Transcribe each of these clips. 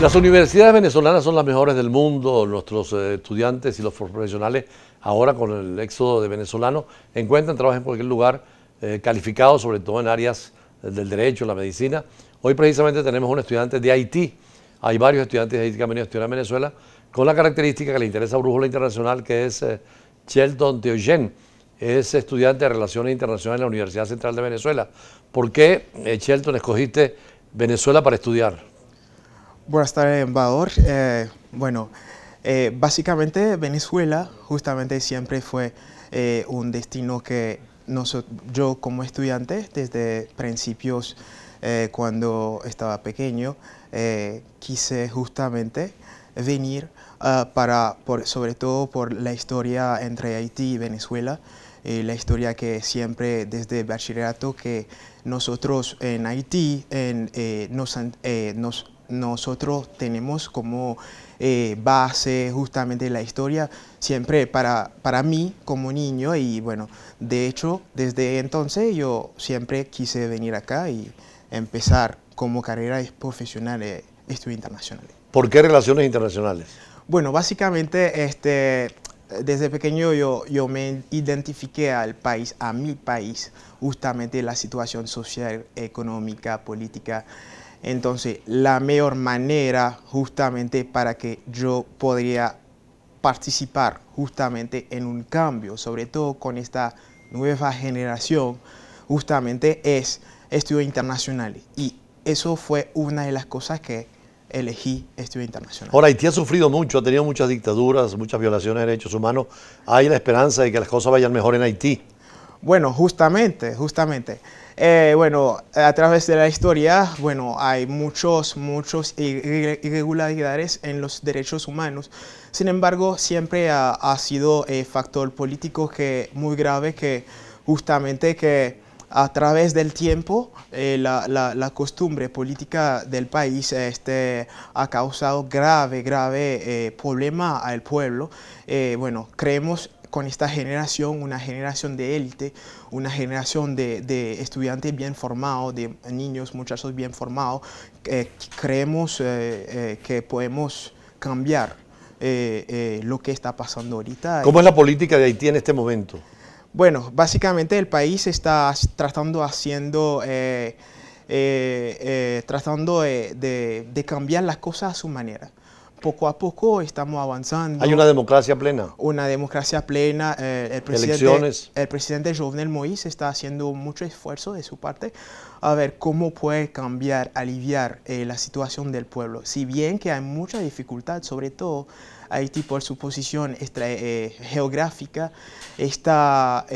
Las universidades venezolanas son las mejores del mundo. Nuestros eh, estudiantes y los profesionales, ahora con el éxodo de venezolanos, encuentran trabajo en cualquier lugar, eh, calificado, sobre todo en áreas eh, del derecho, la medicina. Hoy precisamente tenemos un estudiante de Haití. Hay varios estudiantes de Haití que han venido a estudiar en Venezuela con la característica que le interesa a Brújula Internacional, que es eh, Sheldon Es estudiante de Relaciones Internacionales en la Universidad Central de Venezuela. ¿Por qué, Chelton, escogiste Venezuela para estudiar? Buenas tardes, embajador. Eh, bueno, eh, básicamente Venezuela justamente siempre fue eh, un destino que nosotros, yo como estudiante desde principios cuando estaba pequeño quise justamente venir ah, para, por, sobre todo por la historia entre Haití y Venezuela, la historia que siempre desde bachillerato que nosotros en Haití en, nos, nos nosotros tenemos como eh, base justamente la historia, siempre para, para mí como niño y bueno, de hecho desde entonces yo siempre quise venir acá y empezar como carrera profesional eh, estudios internacionales. ¿Por qué relaciones internacionales? Bueno, básicamente este, desde pequeño yo, yo me identifiqué al país, a mi país, justamente la situación social, económica, política, entonces, la mejor manera justamente para que yo podría participar justamente en un cambio, sobre todo con esta nueva generación, justamente es estudios internacionales. Y eso fue una de las cosas que elegí estudios internacionales. Ahora, Haití ha sufrido mucho, ha tenido muchas dictaduras, muchas violaciones de derechos humanos. ¿Hay la esperanza de que las cosas vayan mejor en Haití? Bueno, justamente, justamente. Eh, bueno, a través de la historia, bueno, hay muchos, muchos irregularidades en los derechos humanos. Sin embargo, siempre ha, sido eh, factor político que muy grave que justamente que a través del tiempo eh, la, costumbre política del país este, ha causado grave, grave eh, problema al pueblo. bueno, creemos con esta generación, una generación de élite, una generación de, estudiantes bien formados, de niños, muchachos bien formados, eh, creemos eh, eh, que podemos cambiar lo que está pasando ahorita. ¿Cómo es la política de Haití en este momento? Bueno, básicamente el país está tratando haciendo... tratando de, cambiar las cosas a su manera poco a poco estamos avanzando. Hay una democracia plena. Una democracia plena. Eh, el presidente, Elecciones. El presidente Jovenel Moïse está haciendo mucho esfuerzo de su parte a ver cómo puede cambiar, aliviar eh, la situación del pueblo. Si bien que hay mucha dificultad, sobre todo hay tipo su posición extra, eh, geográfica, está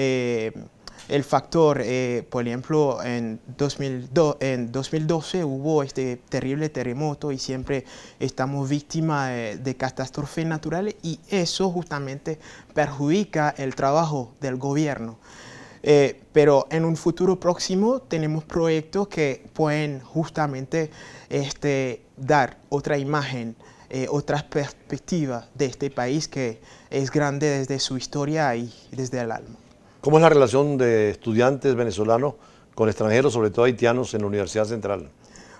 el factor, eh, por ejemplo, en, 2012 hubo este terrible terremoto y siempre estamos víctimas de, catástrofes naturales y eso justamente perjudica el trabajo del gobierno. Eh, pero en un futuro próximo tenemos proyectos que pueden justamente este, dar otra imagen, eh, otra perspectiva de este país que es grande desde su historia y desde el alma. ¿Cómo es la relación de estudiantes venezolanos con extranjeros, sobre todo haitianos, en la Universidad Central?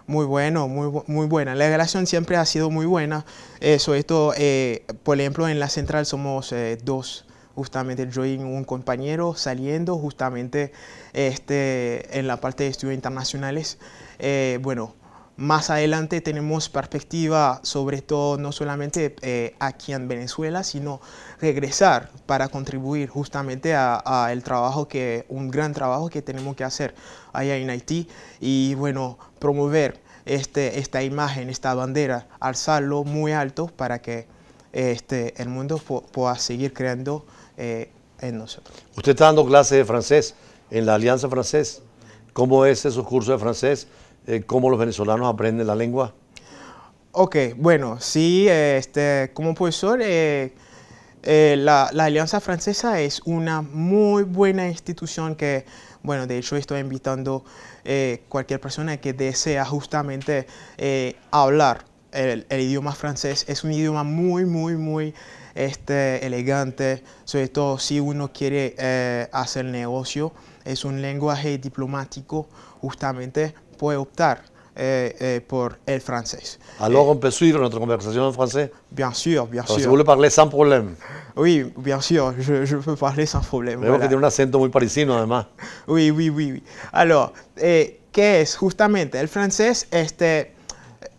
Muy bueno, muy, muy buena. La relación siempre ha sido muy buena. Eso, esto, eh, por ejemplo, en la Central somos eh, dos justamente yo y un compañero saliendo justamente este, en la parte de estudios internacionales. Eh, bueno, más adelante tenemos perspectiva sobre todo no solamente eh, aquí en Venezuela, sino regresar para contribuir justamente a, trabajo que, un gran trabajo que tenemos que hacer allá en Haití y bueno, promover este, esta imagen, esta bandera, alzarlo muy alto para que este, el mundo pueda seguir creando eh, en nosotros. Usted está dando clases de francés en la Alianza Francés. ¿Cómo es esos cursos de francés? Eh, cómo los venezolanos aprenden la lengua? Ok, bueno, sí, este, como profesor, eh, eh, la, Alianza Francesa es una muy buena institución que, bueno, de hecho estoy invitando cualquier persona que desea justamente hablar el, idioma francés. Es un idioma muy, muy, muy este, elegante, sobre todo si uno quiere hacer negocio. Es un lenguaje diplomático justamente puede optar eh, eh, por el francés. ¿Aló, on peut suivre nuestra conversación en francés? Bien sûr, bien sûr. Si vous le parlez sans problème. Oui, bien sûr, je, je peux parler sans problème. Veo que tiene un acento muy parisino, además. Oui, oui, oui. oui. Alors, eh, ¿qué es justamente el francés? Este,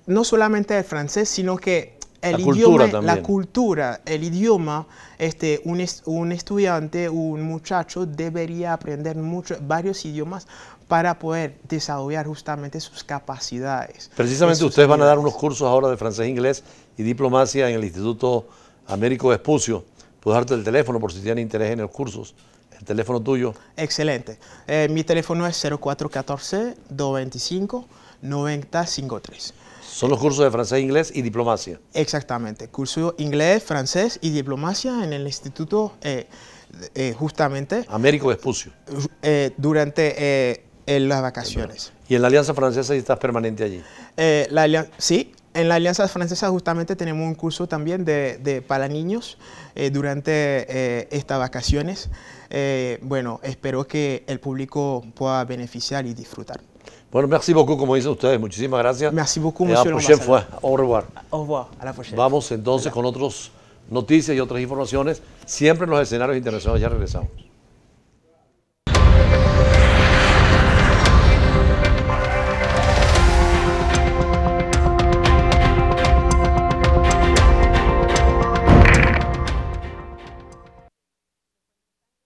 no solamente el francés, sino que el la idioma, cultura la cultura, el idioma, este, un, un estudiante, un muchacho debería aprender varios idiomas para poder desarrollar justamente sus capacidades. Precisamente ustedes van a dar unos cursos ahora de francés, e inglés y diplomacia en el Instituto Américo Espucio. Puedo darte el teléfono por si tienen interés en los cursos. El teléfono tuyo. Excelente. Eh, mi teléfono es 0414-225-9053. Son los cursos de francés, e inglés y diplomacia. Exactamente. Curso inglés, francés y diplomacia en el Instituto, eh, eh, justamente. Américo Vespucio. durante en las vacaciones. ¿Y en la Alianza Francesa estás permanente allí? Eh, la alian sí, en la Alianza Francesa justamente tenemos un curso también de, para niños eh, durante eh, estas vacaciones. bueno, espero que el público pueda beneficiar y disfrutar. Bueno, merci beaucoup, como dicen ustedes. Muchísimas gracias. Merci beaucoup, monsieur la prochaine fois. Au revoir. Au revoir. A la Vamos entonces con otras noticias y otras informaciones, siempre en los escenarios internacionales. Ya regresamos.